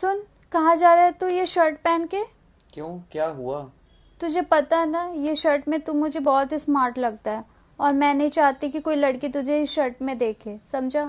सुन कहाँ जा रहा है तू ये शर्ट पहन के क्यों क्या हुआ तुझे पता है ना ये शर्ट में तू मुझे बहुत स्मार्ट लगता है और मैं नहीं चाहती कि कोई लड़की तुझे इस शर्ट में देखे समझा